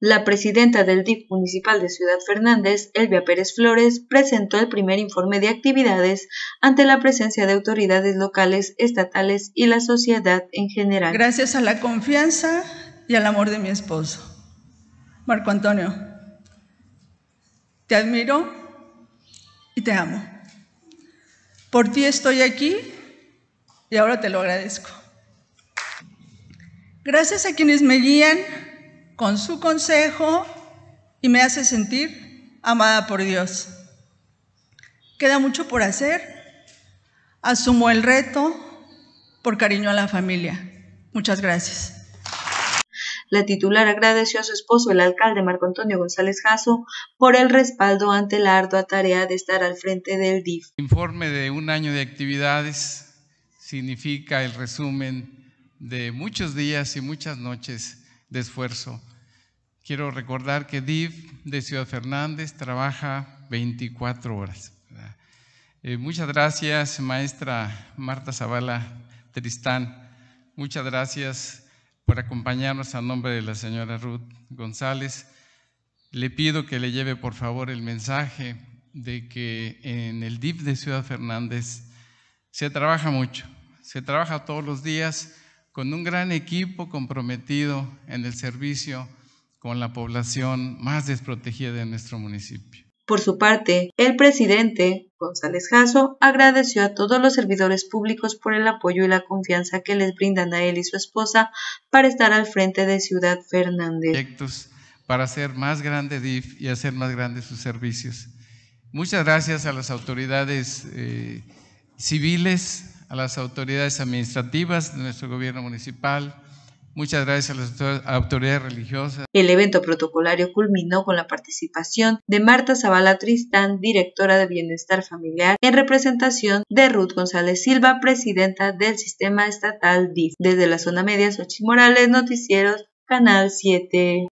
La presidenta del DIF municipal de Ciudad Fernández, Elvia Pérez Flores, presentó el primer informe de actividades ante la presencia de autoridades locales, estatales y la sociedad en general. Gracias a la confianza y al amor de mi esposo. Marco Antonio, te admiro y te amo. Por ti estoy aquí y ahora te lo agradezco. Gracias a quienes me guían con su consejo y me hace sentir amada por Dios. Queda mucho por hacer. Asumo el reto por cariño a la familia. Muchas gracias. La titular agradeció a su esposo, el alcalde Marco Antonio González Jasso, por el respaldo ante la ardua tarea de estar al frente del DIF. El informe de un año de actividades significa el resumen de muchos días y muchas noches de esfuerzo. Quiero recordar que DIV de Ciudad Fernández trabaja 24 horas. Eh, muchas gracias, maestra Marta Zavala Tristán. Muchas gracias por acompañarnos a nombre de la señora Ruth González. Le pido que le lleve por favor el mensaje de que en el DIF de Ciudad Fernández se trabaja mucho, se trabaja todos los días con un gran equipo comprometido en el servicio con la población más desprotegida de nuestro municipio. Por su parte, el presidente González Jasso agradeció a todos los servidores públicos por el apoyo y la confianza que les brindan a él y su esposa para estar al frente de Ciudad Fernández. para hacer más grande DIF y hacer más grandes sus servicios. Muchas gracias a las autoridades eh, civiles, a las autoridades administrativas de nuestro gobierno municipal, Muchas gracias a las autoridades religiosas. El evento protocolario culminó con la participación de Marta Zavala Tristán, directora de Bienestar Familiar, en representación de Ruth González Silva, presidenta del Sistema Estatal DIF. Desde la zona media, Xochimorales, Noticieros, Canal 7.